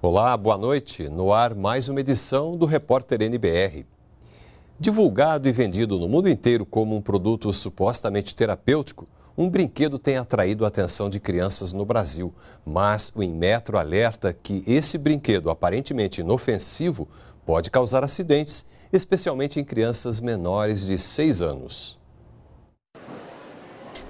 Olá, boa noite. No ar, mais uma edição do Repórter NBR. Divulgado e vendido no mundo inteiro como um produto supostamente terapêutico, um brinquedo tem atraído a atenção de crianças no Brasil. Mas o Inmetro alerta que esse brinquedo aparentemente inofensivo pode causar acidentes, especialmente em crianças menores de 6 anos.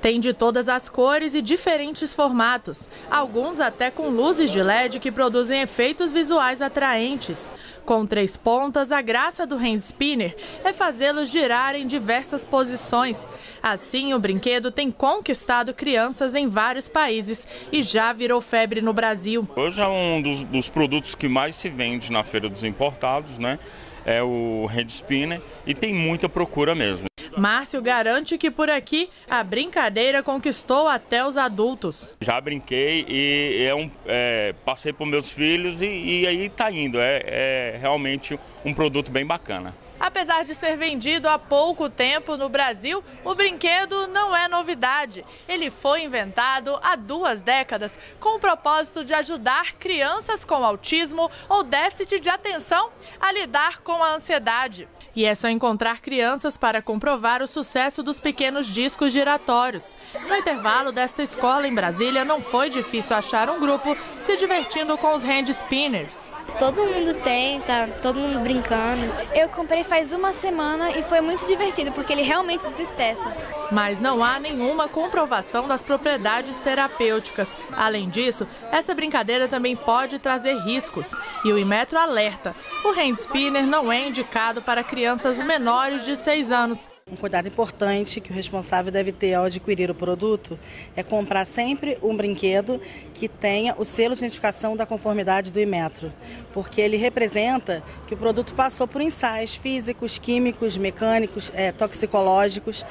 Tem de todas as cores e diferentes formatos, alguns até com luzes de LED que produzem efeitos visuais atraentes. Com três pontas, a graça do hand spinner é fazê-los girar em diversas posições. Assim, o brinquedo tem conquistado crianças em vários países e já virou febre no Brasil. Hoje é um dos, dos produtos que mais se vende na feira dos importados, né? é o Red Spinner e tem muita procura mesmo. Márcio garante que por aqui a brincadeira conquistou até os adultos. Já brinquei e é um, é, passei para meus filhos e, e aí está indo. É, é realmente um produto bem bacana. Apesar de ser vendido há pouco tempo no Brasil, o brinquedo não é novidade. Ele foi inventado há duas décadas com o propósito de ajudar crianças com autismo ou déficit de atenção a lidar com a ansiedade. E é só encontrar crianças para comprovar o sucesso dos pequenos discos giratórios. No intervalo desta escola em Brasília, não foi difícil achar um grupo se divertindo com os hand spinners. Todo mundo tem, tá todo mundo brincando. Eu comprei faz uma semana e foi muito divertido, porque ele realmente desestressa. Mas não há nenhuma comprovação das propriedades terapêuticas. Além disso, essa brincadeira também pode trazer riscos. E o imetro alerta: o hand spinner não é indicado para crianças menores de 6 anos, um cuidado importante que o responsável deve ter ao adquirir o produto é comprar sempre um brinquedo que tenha o selo de identificação da conformidade do Imetro, porque ele representa que o produto passou por ensaios físicos, químicos, mecânicos, é, toxicológicos.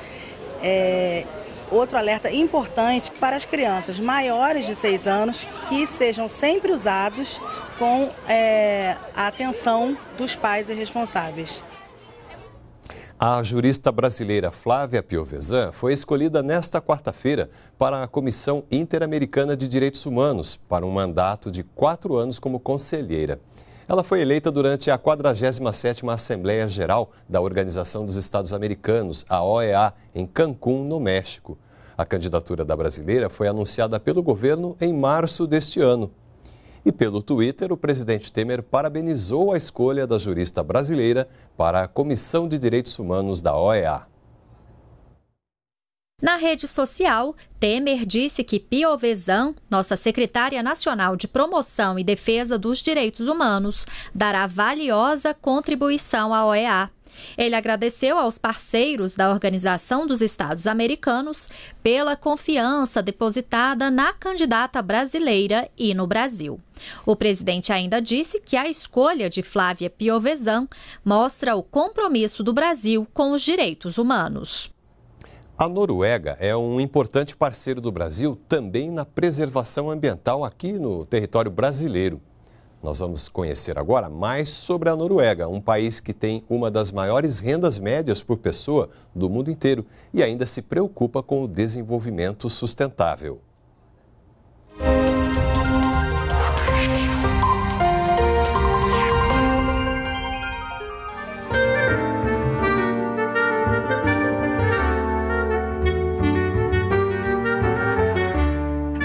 É, outro alerta importante para as crianças maiores de 6 anos que sejam sempre usados com é, a atenção dos pais e responsáveis. A jurista brasileira Flávia Piovesan foi escolhida nesta quarta-feira para a Comissão Interamericana de Direitos Humanos para um mandato de quatro anos como conselheira. Ela foi eleita durante a 47ª Assembleia Geral da Organização dos Estados Americanos, a OEA, em Cancún, no México. A candidatura da brasileira foi anunciada pelo governo em março deste ano. E pelo Twitter, o presidente Temer parabenizou a escolha da jurista brasileira para a Comissão de Direitos Humanos da OEA. Na rede social, Temer disse que Pio Vezan, nossa secretária nacional de promoção e defesa dos direitos humanos, dará valiosa contribuição à OEA. Ele agradeceu aos parceiros da Organização dos Estados Americanos pela confiança depositada na candidata brasileira e no Brasil. O presidente ainda disse que a escolha de Flávia Piovesan mostra o compromisso do Brasil com os direitos humanos. A Noruega é um importante parceiro do Brasil também na preservação ambiental aqui no território brasileiro. Nós vamos conhecer agora mais sobre a Noruega, um país que tem uma das maiores rendas médias por pessoa do mundo inteiro e ainda se preocupa com o desenvolvimento sustentável.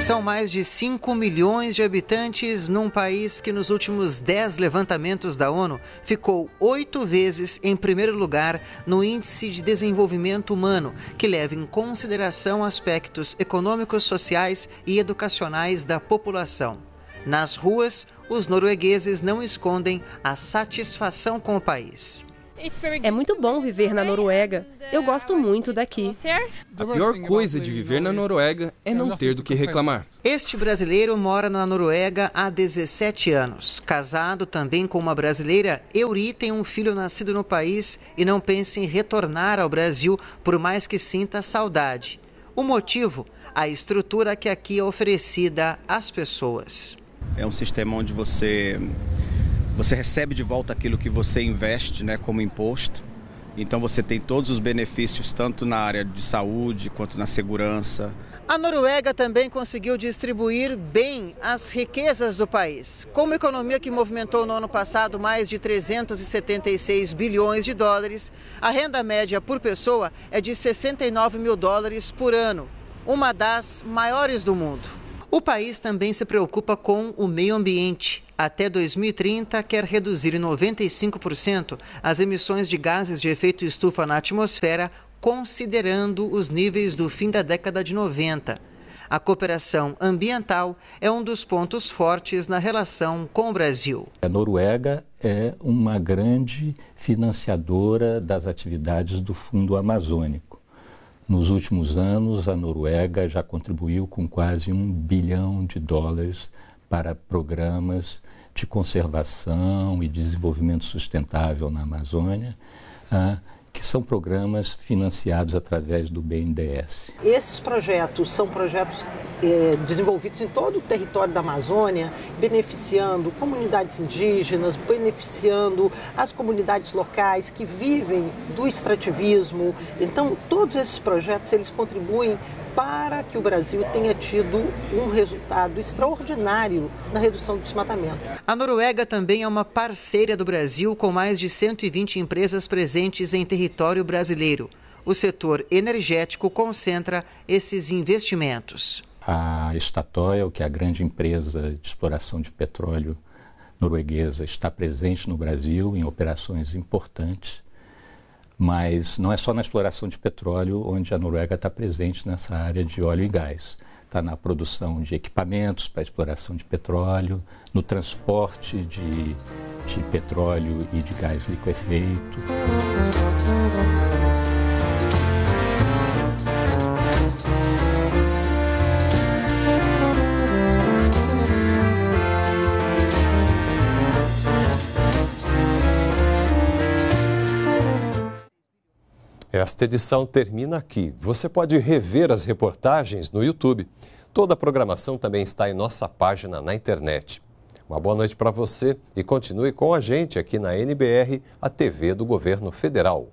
São mais de 5 milhões de habitantes num país que nos últimos 10 levantamentos da ONU ficou oito vezes em primeiro lugar no Índice de Desenvolvimento Humano, que leva em consideração aspectos econômicos, sociais e educacionais da população. Nas ruas, os noruegueses não escondem a satisfação com o país. É muito bom viver na Noruega. Eu gosto uh, muito daqui. A pior coisa de viver na Noruega é não ter do que reclamar. Este brasileiro mora na Noruega há 17 anos. Casado também com uma brasileira, Euri tem um filho nascido no país e não pensa em retornar ao Brasil, por mais que sinta saudade. O motivo? A estrutura que aqui é oferecida às pessoas. É um sistema onde você você recebe de volta aquilo que você investe, né, como imposto. Então você tem todos os benefícios, tanto na área de saúde quanto na segurança. A Noruega também conseguiu distribuir bem as riquezas do país. Como economia que movimentou no ano passado mais de 376 bilhões de dólares, a renda média por pessoa é de 69 mil dólares por ano, uma das maiores do mundo. O país também se preocupa com o meio ambiente. Até 2030, quer reduzir em 95% as emissões de gases de efeito estufa na atmosfera, considerando os níveis do fim da década de 90. A cooperação ambiental é um dos pontos fortes na relação com o Brasil. A Noruega é uma grande financiadora das atividades do Fundo Amazônico. Nos últimos anos, a Noruega já contribuiu com quase um bilhão de dólares para programas de conservação e desenvolvimento sustentável na Amazônia. Ah, que são programas financiados através do BNDES. Esses projetos são projetos eh, desenvolvidos em todo o território da Amazônia, beneficiando comunidades indígenas, beneficiando as comunidades locais que vivem do extrativismo. Então, todos esses projetos eles contribuem para que o Brasil tenha tido um resultado extraordinário na redução do desmatamento. A Noruega também é uma parceira do Brasil com mais de 120 empresas presentes em território território brasileiro. O setor energético concentra esses investimentos. A Statoil, que é a grande empresa de exploração de petróleo norueguesa, está presente no Brasil em operações importantes, mas não é só na exploração de petróleo onde a Noruega está presente nessa área de óleo e gás está na produção de equipamentos para exploração de petróleo, no transporte de, de petróleo e de gás liquefeito. Esta edição termina aqui. Você pode rever as reportagens no YouTube. Toda a programação também está em nossa página na internet. Uma boa noite para você e continue com a gente aqui na NBR, a TV do Governo Federal.